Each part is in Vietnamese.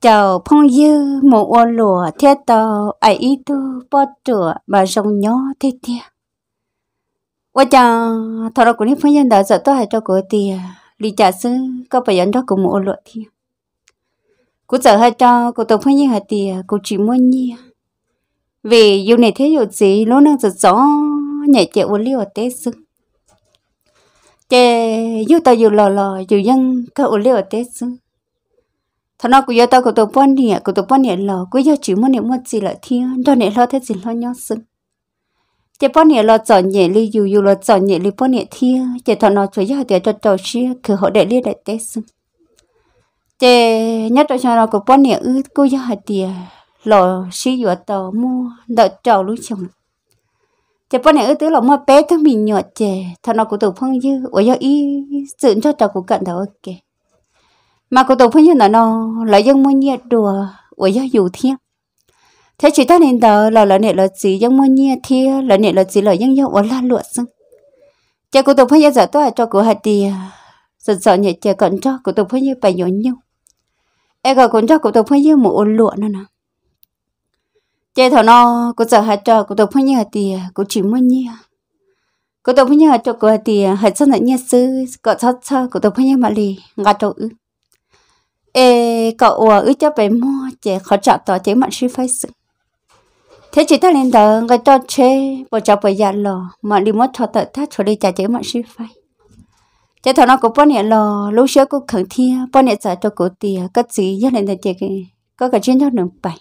chào phong dư một ô lùa thiết tàu ấy ý tu bó trửa mà rồng nhó thế tia ôi chào thọ đó của nếp phong dân đã giờ tôi hãy cho cô tia lì trả sư có phải dẫn đó của một ô lùa thiên cô giờ hai cho cô tổng phong dân hãy tia cô chỉ muốn nhi vì dù này thế dù gì lúc năng giật gió nhảy chạy ô liu tế sư chè dù tao dù lò lò dù dân các ô liu tế sư thà nó cứ tao cứ tao bón nè cứ tao bón nè lò cứ giờ chỉ muốn nè muốn gì lại thiên cho nè lo thế gì lo nhóc sưng chỉ bón nè lo chọn nhẹ li dù dù lo chọn nhẹ li bón nè thiên chỉ thằng nào chủ giờ thì cho trâu xia cứ họ để li đại tế sưng chỉ nhất cho cho nó cứ bón nè ư cứ giờ thì lò xia vừa tàu mua đợi trâu lúc chồng chỉ bón nè ư tứ là mua bé thằng mình nhọt chỉ thằng nào cứ tao phong dư ở giờ ý sự cho trâu cũng cận đầu ok mà cô tổng phân nhân nó là dân mua nhiệt đùa của gia dù thiên thế chỉ ta nên đó là là nệ là gì dân mua nhiệt thiên là nệ là gì là dân dân ở la lụa xăng cha cô tổ phân nhân giả tôi cho cô hạt tìa dần dần nhẹ chè cận cho cô tổ phân nhân bài nhỏ nhau em gọi con cho cô tổ phân nhân một ôn lụa nữa nè cha thằng nó cô sợ hạt cho cô tổ phân nhân hạt tìa cô chỉ mua nhiệt cô tổ phân nhân cho cô hạt tìa hạt sân là nhẹ sư cọ sát sát cô tổ phân nhân mà lì ngạt cho ê cậu ủa ờ, ư cho bé mua chế khó trả tỏ chế mạng sư phải sự thế chỉ ta lên đó người ta chê bộ cháu bởi dạ lò mà đi mua thọ tợ ta cho đi trả chế mạng sư phải chế thọ nó cũng bao nhiêu lò lúc xưa cũng khẩn thia bao nhiêu trả cho cổ tiền cất gì nhất lên là chế cái có cả chuyện nhau nửa bảy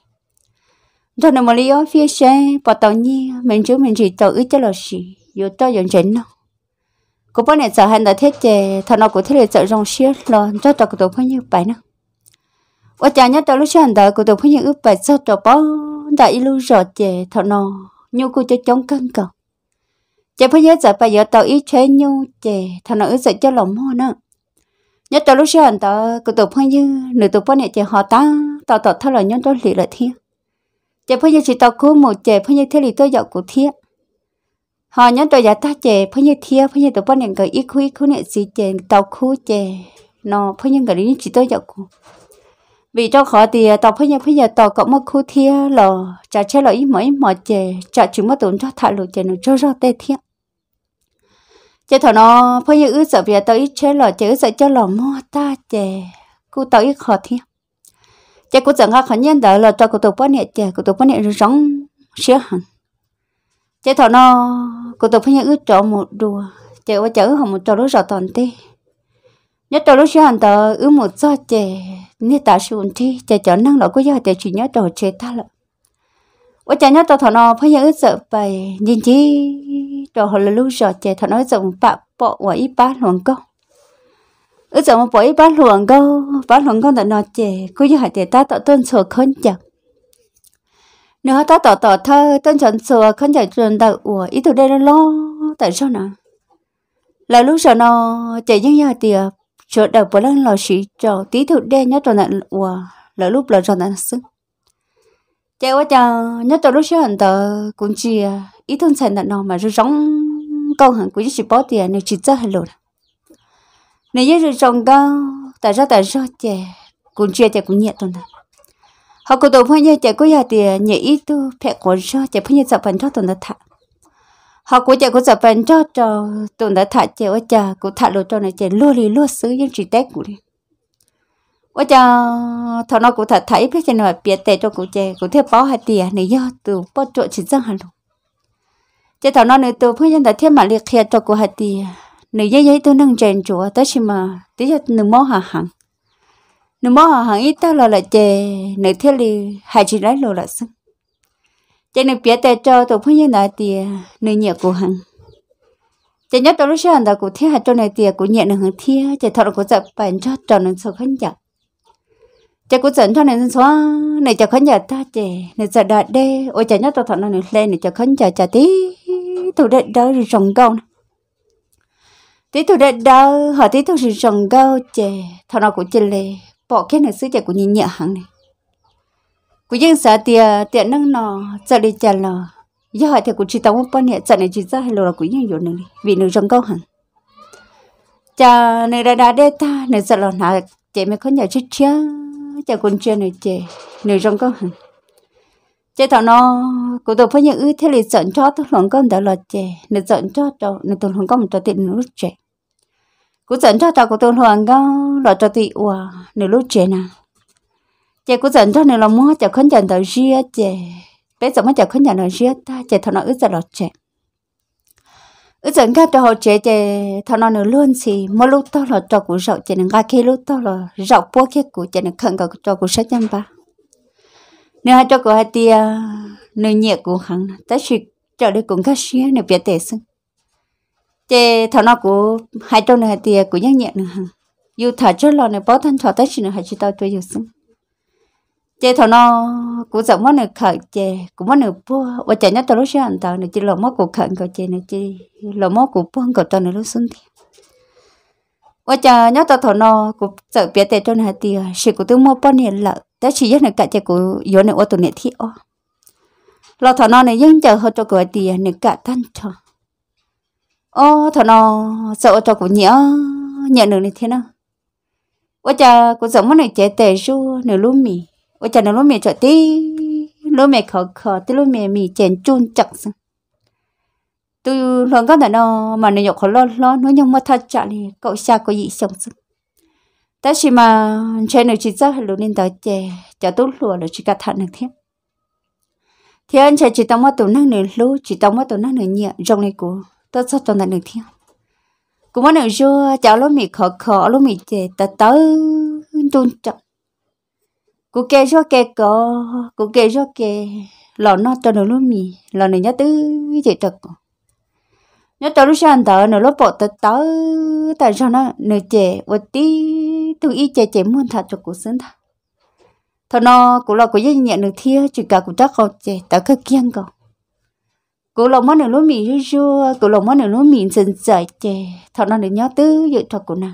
rồi nó mà lý ở phía xe bỏ tàu nhi mình chứ mình chỉ tàu ư cho lò xì dù tao dọn chén nó cũng bao nhiêu trả hàng đã thiết chế thằng nó cũng thiết là trả rong xiết lò cho tao của tổ bao nhiêu bảy nữa 我家 nhà đó lúc sáng đó cô tôi phải nhận ước bài sau đó bao đại lưu rõ chè thọ nò nhu cô cho chống cân cầu chè phải nhớ giờ bài giờ tàu ý chế nhu chè thọ nò ước sợ cho lòng mò nữa nhớ đó lúc sáng đó cô tôi phải như nửa tôi phải nhớ chè họ ta tàu tàu thọ là nhóm đó lì lại thiên chè phải nhớ chỉ tàu cố một chè phải nhớ thế lì tôi dạo của thiên họ nhớ tôi giả ta chè phải nhớ thiên phải nhớ tôi phải nhớ cái ý khu ý khu này gì chè tàu khu chè nó phải nhớ cái lý chỉ tôi dạo của vì cho khó thì à, tao phải nhận phải giờ tao có một khu thia lò chả chế lò ít mỏ ít chè chả chúng mất tốn cho thà lò chè nó cho rõ tê thia chế thọ nó phải nhận ước sợ vì à, tao ít chế lò chế ước sợ cho lò mua ta chè cụ tao ít khó thia chế cụ chẳng khó nhân đó là tao cụ tụ bón nhẹ chè cụ tụ bón nhẹ rong xía hẳn chế thọ nó cụ tụ phải nhận ước cho một đùa chế ở chở không một trò lối rõ toàn tê nhớ tôi lúc xưa hàng tờ ứ một do chè như ta sụn chi chè chở năng đó có do chè chỉ nhớ đồ chè ta lợ ủa chả nhớ tôi thọ nó phải nhớ sợ bài nhìn chi đồ hồi là lúc giờ chè thọ nói rộng bạ bọ và ít ba luồng câu ứ rộng bỏ ít ba luồng câu ba luồng câu tao nó chè cứ như hỏi chè ta tạo tôn sửa khốn chặt nữa ta tạo tạo thơ tôn chọn sửa khốn chặt trường đạo ủa ít tuổi đây nó lo tại sao nào là lúc giờ nó chạy những nhà tiệp cho đầu bờ lăng lò xí cho tí thụ đe nhớ cho nạn ủa là lúc là cho nạn sức chạy quá chào nhớ cho lúc xưa hẳn tờ cũng chỉ à, ý thương sản nạn nó mà rồi rong câu hẳn cũng chỉ bó tiền à, nếu chỉ ra hẳn lột nếu như rồi rong câu tại ra tại ra chè cũng chưa chè cũng nhẹ thôi nào họ cũng tổ phong như chè có nhà tiền nhẹ ít tu phe của ra chè phong như sập phần cho tuần nào thẳng họ của chợ của sợ phần cho cho tụi đã thả chợ ở chợ của thả lô cho này chợ lô lì lúa xứ những chỉ tết của đi ở chợ thọ nó cũng thả thấy biết chợ nào biết tệ cho của chợ của thêm bó hai tiền này do từ bó trộn chỉ dân hà lục chợ thọ nó này từ phương nhân đã thêm mà liệt kia cho của hai tiền này giấy giấy tôi nâng chèn chùa tới khi mà tí giờ nửa mó hà hàng, nửa mó hà hàng ít tao là là chè này theo lì hai chỉ lấy lô là xưng chị nên biết tại cho tụi phụ nhân nói thì nơi nhẹ của hắn chị nhớ tụi lúc sáng đó của thiết hạt cho này thì của nhẹ được hơn thiết chị thọ của dập bản cho tròn nên số khấn giả chị cũng dẫn cho nên số này cho khấn giả ta chè này giờ đợi đê ôi chị nhớ tụi thọ này lên này cho khấn giả chả tí thủ đệ đó rồi rồng câu tí thủ đệ đó họ tí thủ rồi rồng câu chè thọ nào cũng chị lê bỏ cái này xứ chị của nhẹ nhẹ hàng này cú dân xã à, tiệt tiệt năng nọ giờ đi chả nọ giờ hỏi thì cú chỉ tao muốn bao nhiêu giờ này chỉ ra hay là cú dân rồi này vì nó rong câu hẳn chả này ra đã đây ta này giờ là nào chị mới có nhà chết chưa chả còn chưa này chị này rong câu hẳn chị thằng nó cú tôi phải những ư thế là giận cho tôi hoàn công đó là chị này giận cho cho này tôi hoàn công cho tiền nữa chị cú giận cho tao cú tôi hoàn công là cho tiền ủa này lúc chị nào chị cũng dần cho nên là mua chả khấn dần tới ria chị bây giờ mới chả khấn dần tới ria ta chị thằng nó ước giờ là chị ước dần cái cho họ chị chị thằng nó nữa luôn gì mỗi lúc to là cho cụ rậu chị nên cái khi lúc to là rậu bố kia cụ chị nên khẩn cầu cho cụ sách chăm ba nếu hai cho cụ hai tia nơi nhẹ cụ hẳn ta chỉ cho đi cùng các xía nếu biết tệ xưng chị thằng nó cụ hai trong này tia cụ nhắc nhẹ nữa hẳn dù thả cho lo này bó thân thọ ta chỉ nữa hai chỉ tao tôi yêu xưng chế thằng nó cũng giống mất nửa khởi chế cũng mất nửa bua và chả nhất tao lúc xưa anh tao nửa à, chỉ lỗ mất cuộc khẩn của chế nửa chỉ lỗ mất của buông của tao nửa lúc xuân thì và chờ nhất tao thằng nó cũng sợ biết tệ cho nửa thì, sự à, cũng tôi mua bao nhiêu lợ tất chỉ nhất nửa cả chế của yếu nửa ô tô nửa thiệt ô lo thằng nó này vẫn chờ hơn cho của tiền này cả tan cho ô thằng nó sợ cho của nhớ nhớ được này thế nào và chờ cũng giống mất nửa chế tệ su nửa lúc mì ở chả nó lúc mẹ chợ tí lúc mẹ khờ khờ tí lúc mẹ mì chèn chun chặt xong tôi lần có nó mà nó nhọc khó lo lo nó nhưng mà thật chả thì cậu xa có gì xong xong ta chỉ mà chơi nữa chỉ rất lúc nên tới chè chả tốt lùa là chỉ cả thật được thêm thì anh chỉ tao mất tổ năng nửa lú chỉ tao mất tổ năng nửa nhẹ trong này của tao sắp trong này nửa thiên cũng mất nửa cháu lúc mì khó khó lúc mì chè ta tới chôn cú kê cho kê có cú kê cho kê lò nó cho nó luôn mì lò này nhớ tứ chị trật nhớ tao lúc sáng tao nó lúc bỏ tới tớ tại sao nó nửa chè và tí tôi y chè chè muốn thật cho cụ sinh thật thôi nó cụ là cụ dễ nhẹ được thia chỉ cả cụ chắc không chè tao cứ kiêng cầu cụ lòng mắt nửa lúa mì rưa rưa cụ lòng mắt nửa lúa mì dần dần chè thôi nó nửa nhớ tư vậy cho cụ nào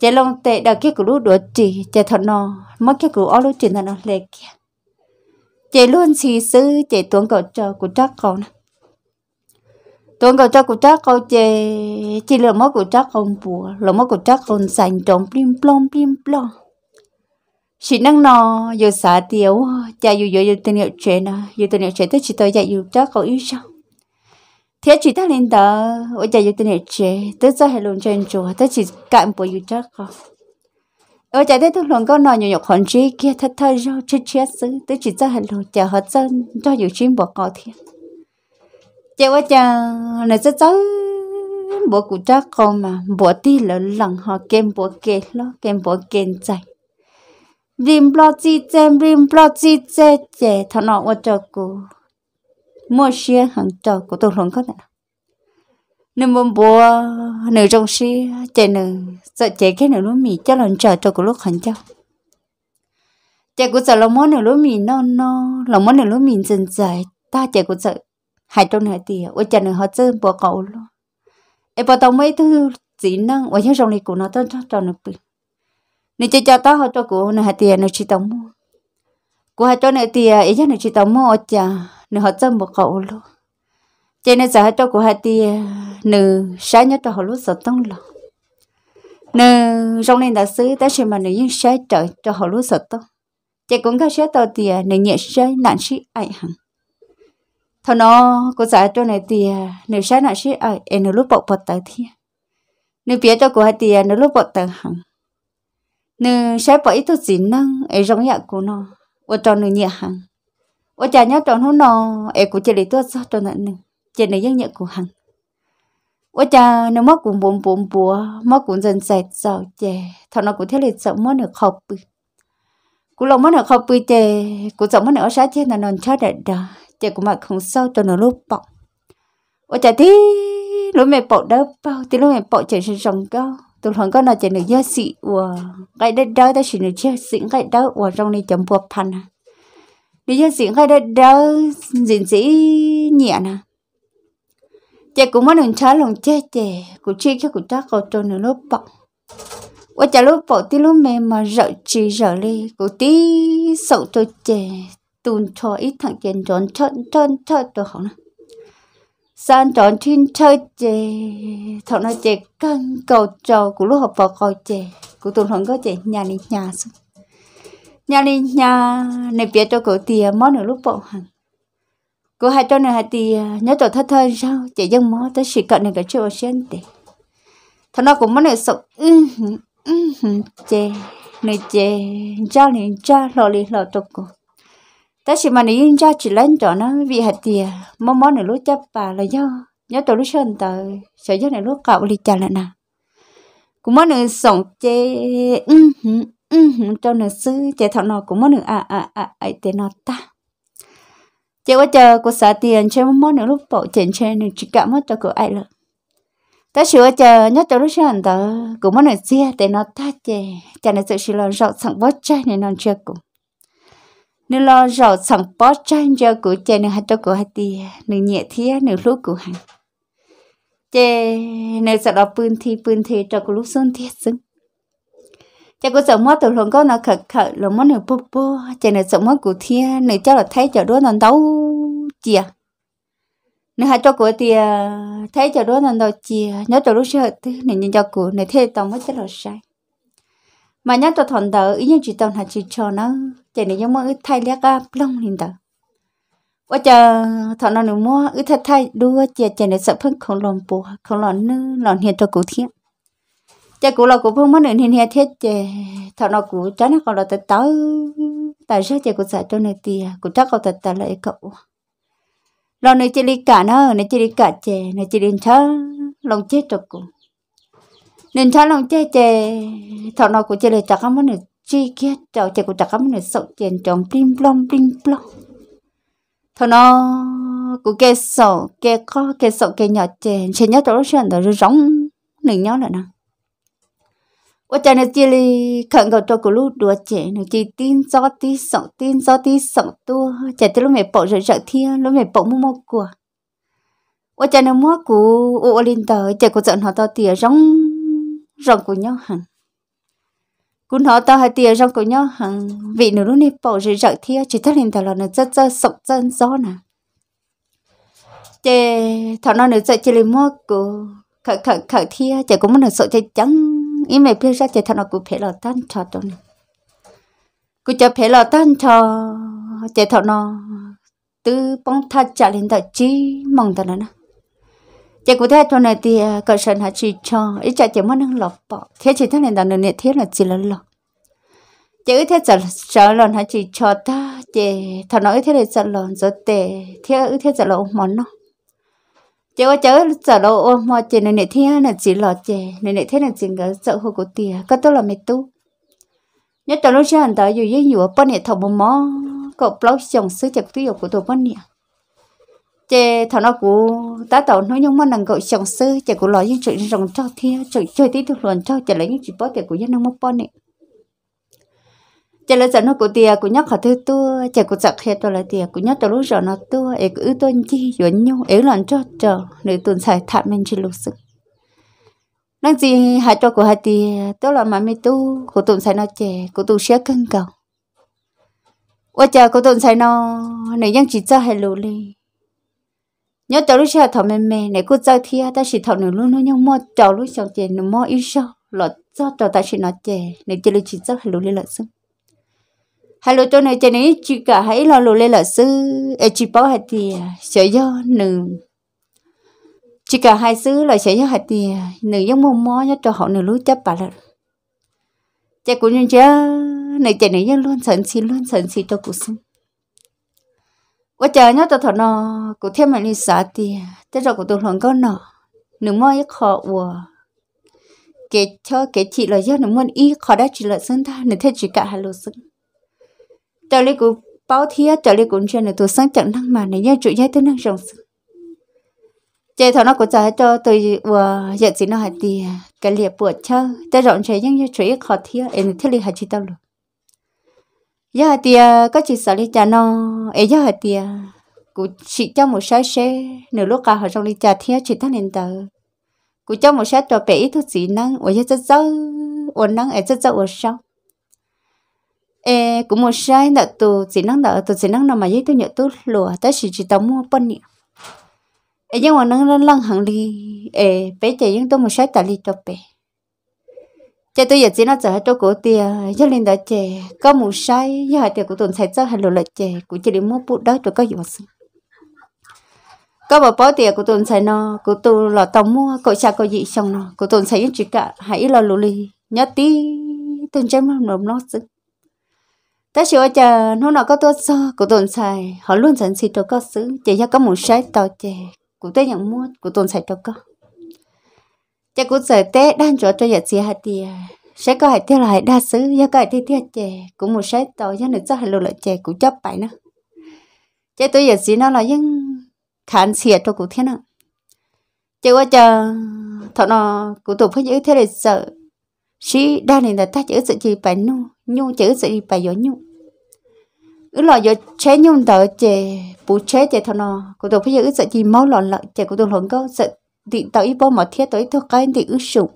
chế long tệ đã cái cú đồ chỉ chế thọ nó mất cái cú ở lúc chỉ là nó lệ kia chế luôn xì sư chế tuấn cậu cho cụ chắc cậu nè tuấn cậu cho cụ chắc cậu chế chỉ là mất cụ chắc không bùa là mất cụ chắc không sành trống plim plom plim plom chỉ năng nó giờ xả tiêu chạy dù giờ giờ tình hiệu chuyện nè giờ tình hiệu chuyện tới chỉ tới chạy dù chắc cậu yêu sao thế chỉ ta lên đó ở nhà yêu này chế tới cho hệ luôn trên chùa tới chỉ cạn bộ yêu chắc không ở nhà đây tôi luôn có nói nhiều nhọc hòn chế kia thật thật rau chết chết xứ tới chỉ cho hệ luôn chờ hết dân cho yêu chuyện bỏ cỏ thiên chờ ở nhà này rất cháu bộ cụ chắc không mà bộ đi lỡ lằng họ kem bộ kê lo kem bộ kê chạy rim lo chi chém rim lo chi chê chê thằng nào ở chơi cụ mua xe hàng trò của tôi luôn có nè nên bông bùa nữ trong xe chạy nữ sợ chạy cái nữ lúa mì cho lần chờ cho của lúc hàng cho chạy của sợ là món nữ lúa mì non nó là món nữ lúa mì dần dài ta chạy của sợ hai trong hai tiền ôi chạy nữ họ chơi bùa cậu luôn em bảo tao mấy thứ gì năng ôi nhớ trong này của nó tao cho nó bị nên chơi cho tao họ cho của nó hai tiền nó chỉ tao mua của hai cho nữ tiền ấy nhớ nó chỉ tao mua chả nữ họ chân một cậu luôn cho nên giờ cho cô hai tia nữ sáng nhất cho họ lúc sợ tông lọ nữ trong nên đã xứ ta xem mà nữ yên sáng trời cho họ lúc sợ tông chỉ cũng cái sáng tàu tia nữ nhẹ sáng nạn sĩ ai hẳn thằng nó cô giải cho này tia nữ sáng nạn sĩ ai em nữ lúc bọc bọc tới thiên nữ biết cho cô hai tia nữ lúc bọc tới hẳn nữ sáng bọc ít thứ gì năng ấy giống như dạ của nó ở trong nữ nhẹ hẳn ô chả nhớ tròn hôn nọ ê của chị lý tốt sao tròn nè chị này giang nhẹ của hằng ô chả nó mất cũng bùm bùm bùa mất cũng dần sạch sao chè thọ nó cũng thế lịch sợ mất được học bự lòng mất được học bự chè cũng sợ mất được sát chết là non chết đẹp đó chè cũng mặc không sao cho nó lúc bọc ô chả thế lúc mẹ bỏ đớp bao thì lúc mẹ bỏ chạy trên sông cao tôi không có nói chuyện được giá sĩ và cái đất đó ta chỉ được chia sĩ cái đó và trong này chấm buộc pan à Đi cho xịn khai đây đâu, sĩ nhẹ nè. Chè cũng mất đường trái lòng chè chè, cụ chi cho cụ trá cầu trồn nửa lúc bọc. Qua chả lúc bọc tí lúc mềm mà rợ trì rợ lì, cụ tí sậu tôi chè, tùn cho ít thằng chèn tròn trơn trơn trơn tôi hỏng tròn thiên chơi chè, thằng nó chè căng cầu trò, của lúc học bọc cầu chè, của tùn hỏng có chè nhà này nhà xuống nhà đi nhà này biết cho cổ tiền món nữa lúc bộ hàng cô hai cho này hai thì nhớ tổ thất thân sao chỉ dân mó tới sự cận này cái chỗ sen tệ thằng nó cũng món này sợ ừ ừ chê này chê cha này cha lò lì lò tổ cô tới sự mà này cha chỉ lên cho nó vì hai thì món món này lúc chấp bà là do nhớ tổ lúc sen tờ sợ do này lúc cậu đi trả lại nè cũng món này sống chê ừ ừ trong nửa sư chạy thọ nó cũng mất nữa à à à ấy tên nó ta chạy qua chờ của xã tiền trên mất nữa lúc bộ trên trên này chỉ cả mất cho của ai lợ ta sửa chờ nhất cho lúc sáng tờ cũng mất nữa xia tên nó ta chạy chạy này sự sự là rộng sẵn bó chai nên non chưa cũng nếu lo rộng sẵn bó chai cho của chạy nên hai cho của hai tia nên nhẹ thía nên lúc của hàng chạy nên sợ đó pươn thi pươn thi cho của lúc xuân thiết xứng cho cô sợ mất từ hôm có nó khờ khờ lòng mất nửa bố bố cho nửa sợ mất của thiên này cho là thấy cho đứa nó đấu chìa nửa hai cho của thì thấy cho đứa nó đấu chìa nhớ cho lúc sợ thứ này nhìn cho của này thấy tao mới chết là sai mà nhớ cho thằng đỡ ý như chị tao hạt chị cho nó cho nửa giống mơ thay lẽ gấp lông liền đỡ ủa chờ thằng nó nửa mua ứ thay thay đua chìa cho nửa sợ phân không lòng bùa không lòng nữ lòng hiền cho của thiên cha cụ là cụ phong mất nên hiện thiết chè thọ nó cụ chắc nó còn là tới tới tại sao chè cụ sợ cho này tiền cụ chắc còn tới tới lại cậu lo này chỉ đi cả nó này chỉ đi cả chè này chỉ đi chớ lòng chết cho cụ nên chớ lòng chết chè thọ nó cụ chỉ là chắc không mất nữa chi kia cháu chè cụ chắc không mất nữa sợ chè chồng plim plom plim plom thọ nó cụ kê sổ kê có kê sổ kê nhỏ chè chè nhớ cháu nó chuyện đó rồi rong nỉnh nhớ lại nào 我讲的这里看个多个路多钱，你去听早听少听早听少多，讲的路没保人少天，路没保么么过。我讲的么股，我领导讲个赚好多 tiền rong rong của nhau hẳn. Cũng nói tao hai tiền rong của nhau hẳn, vì nữa lúc này bảo rời rời thia, chỉ thất linh thảo là nó rất rất sọc chân gió nè. Chê, thảo nó nữa sợ chê lên mua của khởi khởi khởi thia, chả cũng muốn nó sợ chê trắng ý mày biết ra thì thằng nó cứ phải lo tan cho tôi, nó cứ cho phải lo tan cho chỉ thằng nó từ bóng thắt chặt lên tới chi mong tao nó chỉ cụ thể cho này thì à, cơ sở hạ chỉ cho ý chả chỉ muốn năng lọc bỏ thế chỉ thằng này tao này thế là chỉ là lọc chỉ thế giờ sợ lần hạ chỉ cho ta chỉ thằng nó thế là sợ lần rồi tệ thế thế giờ là món nó chế quá chớ sợ đâu ôm mà chế này này thế này chỉ lọ chế này này thế này chỉ cái sợ hồ của tiền có tôi là mệt tu nhất là lúc sáng tới dù dưới nhựa bên này thầu bông mó cậu blog chồng sứ chặt tuyết của tôi bên này chế thằng nó cũ ta tàu nói nhưng mà nàng cậu chồng sứ chặt của lọ những chuyện rồng cho thiên chuyện chơi tí thuộc luận cho chặt lấy những chuyện bó tiền của dân nông mốc bên này chỉ là sợ nó cũng tiệt cũng nhắc họ thứ tu chỉ cũng sợ hết tôi là tiệt cũng nhắc tôi lúc rồi nó tu ấy cứ tôi chi dọn nhau ấy lần cho chờ để tuần sai thạm mình chỉ lúc sức năng gì hai cho của hai tiệt tôi là mà mi tu của tuần sai nó trẻ của tuần sẽ cân cầu ôi chà của tuần sai nó này chỉ cho hai lù nhớ cháu lúc xài thọ mềm mềm này cô giao thia ta chỉ thọ nửa luôn nó nhưng mua cháu lúc xài chè nó mò ít sao lọt cho cháu ta chỉ nó chè này chỉ là chỉ cho hai lù li lọt sức hello cho này cho nên chỉ cả hãy lo lù lên là sư e chỉ bảo hạt thì à, sẽ do nữ chỉ cả hai sư là sẽ do hạt thì à, nữ giống mồm mó nhất cho họ nữ lú chấp bà là chạy cũng như chứ nữ chạy nữ dân luôn sẵn xì luôn sẵn xì cho cuộc sống quá trời nhớ tao thọ nó cũng thêm mình đi xả thì à, tới rồi cũng tôi lòng con nọ nữ mơ ý khó ủa kể cho kể chị là do nữ muốn ý khó đã chỉ là sinh ta nữ thế chỉ cả hai lô sưng cho lấy cụ báo thía cho lấy cụ trên này tôi sáng chẳng năng mà này nhớ chủ giấy tôi năng rộng sự chơi thằng nó cũng trả cho tôi và giờ chỉ nó hạt tiền cái liệp bữa chơi ta rộng chơi nhưng nhớ chủ yếu khó thía em thiết lý hạt chi tao luôn giờ hạt tiền có chỉ sợ đi cha nó ấy giờ hạt tiền cụ chỉ cho một sai xe nửa lúc cả họ trong đi cha thía chỉ thằng nên tờ cụ cho một sai cho bé ít gì năng và giờ rất dơ ổn năng em rất dơ ổn sau ê cũng một sai đợt tụ chỉ năng đợt tụ chỉ năng nào mà giấy tôi nhận tôi lùa tới chỉ chỉ tao mua bận nhỉ ê nhưng mà nó lăn lăng hàng đi, ê bé chạy nhưng tôi một sai tại li tôi bé chạy tôi giờ chỉ nó chở tôi cổ tiền cho nên đã chạy có một sai giờ tiền của tuần sai cho hai lùa lại chạy cũng chỉ để mua bút đó tôi có gì mà xin có một bó tiền của tuần sai nó của tôi là tao mua cậu cha cậu gì xong nó của tuần sai những chuyện cả hãy lo lù li nhớ tí tuần chơi mà nó nó xứng ta sửa chờ nó nó có tốt so của tồn xài họ luôn sẵn sàng cho có xứ chỉ cho có một sai tàu chè của tôi nhận mua của tồn xài cho có chè của sở té đang cho cho giật xì hạt tiền sẽ có hạt tiêu lại đa xứ do có hạt tiêu tiêu chè cũng một sai tàu do nữa cho hạt lô lợi chè cũng chấp phải nữa chè tôi giật xì nó là những khán xìa cho cụ thế nào chè qua chờ thọ nó cụ tụ phải giữ thế để sợ sĩ đa nền là ta chữ sự gì phải nung nhu chữ gì bà gió nhu ứ lo gió chế nhu tờ chè bù chế chè thằng nó cô tôi bây giờ ứ sợ gì máu lò lợ chè cô tôi lớn có sợ thì tao ít bao mà thiết tới thôi cái thì ứ sụp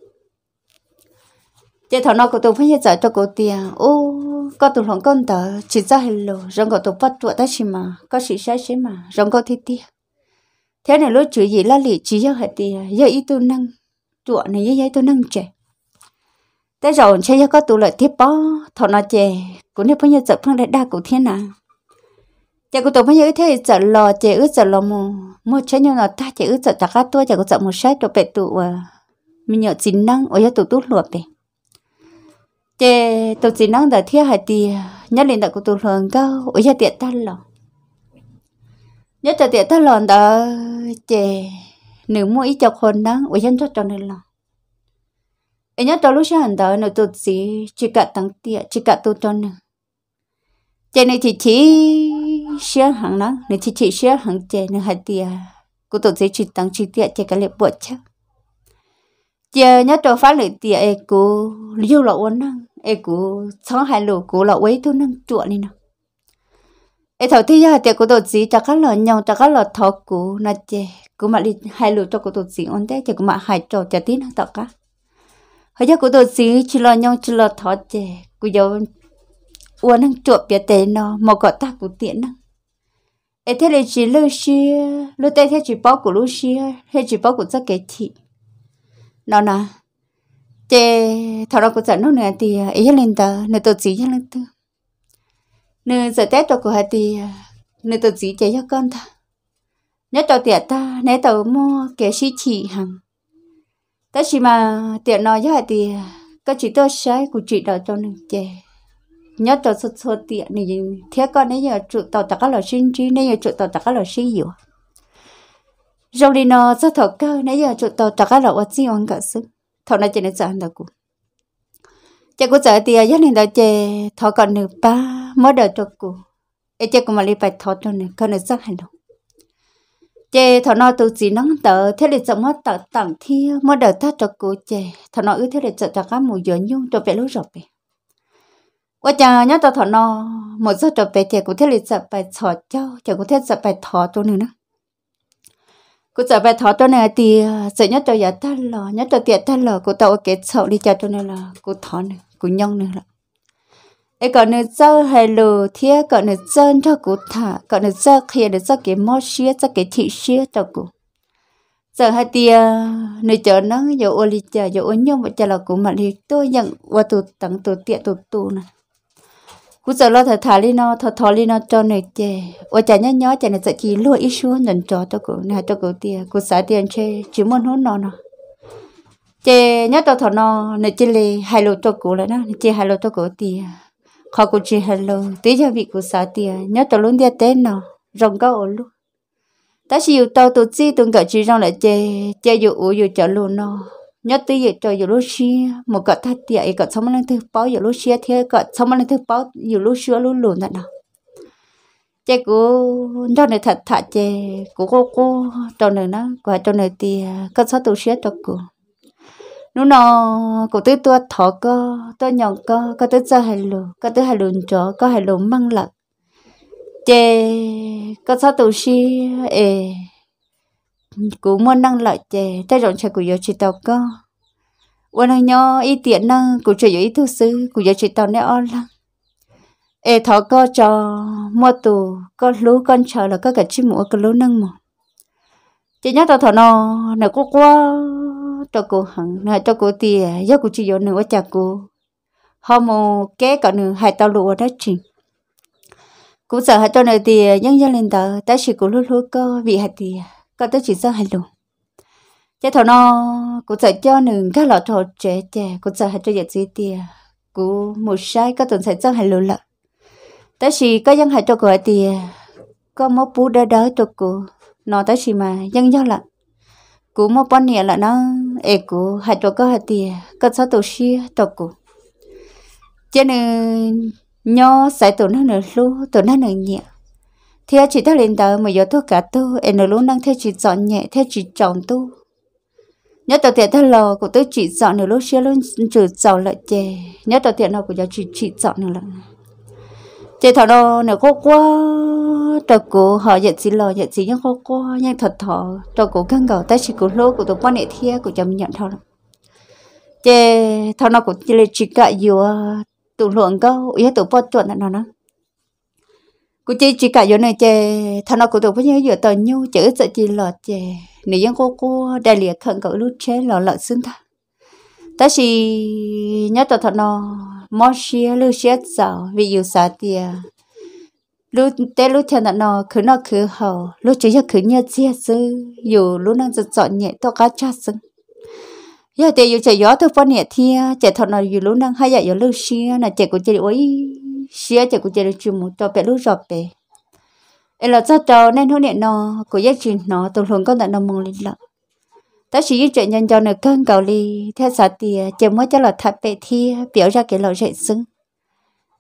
chè thằng nó cô tôi bây giờ sợ cho cô tiền ô có tôi lớn con tờ chỉ ra hello rong có tôi bắt chuột ta xí mà có sự sai xí mà rong có thiết tiền thế này lúc chữ gì là lì chỉ cho hết tiền giờ ít tôi năng chuột này giấy tôi năng chè tới rồi chơi có tụ lợi tiếp bó thọ nó chè cũng nếu bây giờ chợ phương đại đa cũng thế nào, chạy của tổ bây giờ thế chợ lò chè ướt chợ lò mù mua chơi nhau nó ta chè ướt chợ chặt cá tua chợ cụ chợ một sách đồ bẹt tụ à mình nhớ chín năng ở giờ tụ tốt luộc đi, chè tụ chín năng đã thiết hai tì nhất liền đã cụ tụ lòn cao ở giờ tiện ta lò nhất là tiện ta lò đã chè nửa mua ít cho hồn năng ở dân cho cho nên lò ấy nhớ đó lúc sáng hàng đó nó tụt gì chỉ cả tăng tiệt chỉ cả tụt tròn nữa chơi này chỉ chỉ sáng hàng nó này chỉ chỉ sáng hàng chơi nữa hai tiệt cô tụt gì chỉ tăng chỉ tiệt chỉ cả lệ bột chắc giờ nhớ đó phá lệ tiệt ấy cô lưu lọ uốn năng ấy cô sáng hai lọ cô lọ quấy tôi năng chuột đi nào ấy thầu thì giờ tiệt cô tụt gì chắc cả lọ nhau chắc cả lọ thọ cô nãy chơi cô mà đi hai lọ cho cô tụt gì ổn thế thì cô mà hai trò chơi tí năng tao cả họ cho cô tôi xí chỉ lo nhau chỉ lo thọ chè cô giàu uốn năng chuột bia tệ nó mà có ta cũng tiện năng ấy thế là chỉ lưu xí lưu tay thế chỉ bao của lưu xí thế chỉ bao của rất cái thị nó nà chè thọ đó của dẫn nó nữa thì ấy lên tờ nữa tôi xí lên tờ nữa giờ tết tôi của hai thì nữa tôi xí chè cho con ta nhớ tao tiệt ta nếu tao mua kẻ xí chỉ hàng tất chỉ mà tiện nói với thì các chị tôi sai của chị đó cho nên chè nhớ cho số số tiện này thế con ấy giờ trụ tàu tất cả là sinh trí nên giờ trụ tàu tất cả là sinh hiểu rồi đi nó rất thọ cơ nãy giờ trụ tàu tất cả là vật gì ăn cả sức thọ này chỉ nên sợ anh ta cũng chắc cũng sợ thì giờ nên đó chè thọ còn nửa ba mới đợi cho cũng ấy chắc cũng mà đi phải thọ cho nên con nó rất hành động chê thọ nó tụ chỉ nóng tờ thế là chậm mất tờ tặng thia mất đợt ta cho cô chê thọ nó ư thế là chậm cho các mù gió nhung cho về lúc rồi bé quá chà nhớ tao thọ nó một giờ cho về chè cũng thế là chậm bài thọ cho chè cũng thế chậm bài thọ cho nữa cô chậm bài thọ cho này thì sợ nhớ cho giờ ta lò nhớ cho tiệt ta lò cô tao cái sợ đi chợ cho nên là cô thọ nữa cô nhông nữa ấy còn nữa giờ hay lù thế còn nữa giờ cho cụ thả còn nữa giờ khi nữa giờ cái mót xía giờ cái thị xía cho cụ giờ hai tia nơi chờ nó giờ ô li chờ giờ ô nhung mà chờ là cụ mà đi tôi nhận qua tụ tặng tụ tiện tụ tụ nè cụ giờ lo thở thả li nó thở thò li nó cho nơi chè ô chả nhớ nhớ chả này sẽ chỉ lúa ít xuống nhận cho cho cụ nè cho cụ tia cụ xả tiền chơi chỉ muốn hôn nó nè chè nhớ cho thằng nó nơi chơi li hai lô cho cụ lại đó chơi hai lô cho cụ tia khó cũng chỉ hello tí cho vị của xã tiền nhớ tao luôn đi tên nó rồng có ổ luôn ta chỉ yêu tao tụt chi tụi cả chỉ rong lại chê chê dụ ủ dù chở luôn nó nhớ tí giờ cho dụ lúc xia một cái thắt tiền cái cọ xong lên thứ bao dù lúc xia thế cái xong lên thứ bao dù lúc xưa luôn luôn thật đó chê cố cho này thật thật chê cố cố cô cho này nó quả cho này tiền cọ sao tụt xia cho cố nó nó có tư tua thọ cơ tua nhọn cơ có tư cho hai lù có tư hai lùn chó có hai lùn măng lợt chè, có sao tù si ê cũng muốn năng lợi chè, tay rộng chè cú yếu chỉ tao cơ quên hàng nhỏ y tiện năng cú chạy yếu y thu sư cú yếu chỉ tao nè on lăng ê thọ cơ cho mua tù cơ lú con chờ là cơ cả chim mũi cơ lú năng mỏ chị nhớ tao thọ nó nè cô qua cho cô hận nè cho cô tiền do cô chỉ dọn nữa cha cô hôm mô kế cả nữa hai tao lụa đó chị cũng sợ hai tao nửa tiền à, nhân dân lên tờ ta chỉ cũng lúc lúc có vị hai tiền à, có tới chỉ sợ hai lụa cái thằng nó cũng sợ cho nửa các lọ thọ trẻ trẻ cũng sợ hai tao giật gì tiền cũng một sai có tuần sẽ cho hai lụa lợ ta chỉ có nhân hai tao cô hai tiền à, có mốt bú đá đá cho cô nó ta chỉ mà dân dân lận cú mua bón nhẹ là nó ê cú hai chỗ có hai tiền có sáu tổ xí tổ cú cho nên nhỏ sai tổ nó nửa lú tổ nó nửa nhẹ thì chỉ ta lên tờ mà giờ thuốc cả tu em nửa lú năng theo chị chọn nhẹ theo chị chọn tu nhớ tàu tiền ta lò của tôi chị chọn nửa lú xia luôn trừ dọn lại chè nhớ tàu tiền nào của giờ chị chị chọn nửa lần chị thọ nó nè khó quá trò cổ họ nhận xin lỗi nhận xin nhưng khó quá nhưng thật thọ trò cổ căng gầu tay chỉ cổ lô của tụi con nệ thia của chấm nhận thọ chị thọ nó cũng chỉ là chỉ cả dừa tụ lượng câu ý tụ bớt chuẩn nó nó cô chị chỉ cả giờ này chị thọ nó cũng được với nhớ giờ tờ nhu chữ sợ chị lọt chị nếu những cô cô đại liệt khẩn cậu lúc chế lọ lợn xương ta ta chỉ nhớ tờ thà nó mò xia lưu xia dạo vì yêu xả tia lúc té lúc theo nạn nó cứ nó cứ hầu lúc chỉ cho cứ nhớ chia sư dù lúc năng giật dọn nhẹ to cá cha sưng giờ thì dù chạy gió thôi phân nhẹ thia chạy thọ nó dù lúc năng hay dạy gió lưu xia là chạy cũng chạy ối xia chạy cũng chạy được chừng một trò bẹ lúc rọp bẹ em là sao trò nên hôm nhẹ nó của gia trình nó tôi luôn có nạn nó mong lên lặng ta chỉ chuyện nhân cho nửa cơn cầu lì theo sợ tìa chỉ mới cho là thật bệ thi biểu ra cái lỗ rễ xứng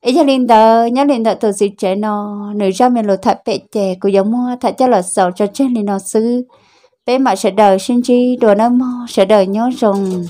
ấy cho linh đờ nhớ linh đờ từ sự trẻ nó nửa ra mình lỗ thật bệ trẻ của giống mua thật cho là sầu cho trên linh nó sư bé mà sẽ đời sinh chi đồ nó mò sẽ đời nhớ rồng